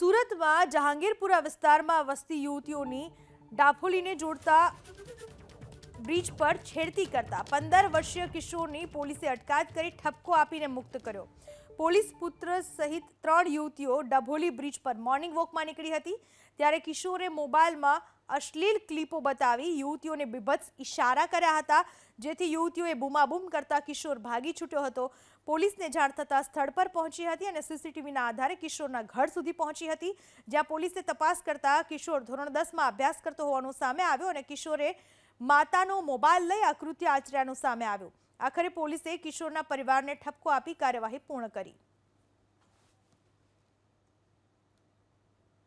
સુરતમાં જહાંગીરપુરા વિસ્તારમાં વસતી યુવતીઓની ડાફોલીને જોડતા બ્રિજ પર છેડતી કરતા પંદર વર્ષીય કિશોરની પોલીસે અટકાયત કરી ઠપકો આપીને મુક્ત કર્યો પોલીસ પુત્ર સહિત ત્રણ યુવતીઓ ડભોલી બ્રિજ પર મોર્નિંગ વોકમાં નીકળી હતી ત્યારે કિશોરે મોબાઈલમાં અશ્લીલ ક્લિપો બતાવી યુવતીઓને બીભત્સ ઇશારા કર્યા હતા જેથી યુવતીઓએ બૂમાબૂમ કરતા કિશોર ભાગી છૂટ્યો હતો પોલીસને જાણ થતાં સ્થળ પર પહોંચી હતી અને સીસીટીવીના આધારે કિશોરના ઘર સુધી પહોંચી હતી જ્યાં પોલીસે તપાસ કરતા કિશોર ધોરણ દસમાં અભ્યાસ કરતો હોવાનું સામે આવ્યો અને કિશોરે માતાનો મોબાઈલ લઈ આકૃતિ આચર્યાનું સામે આવ્યું આખરે પોલીસે કિશોરના પરિવારને ઠપકો આપી કાર્યવાહી પૂર્ણ કરી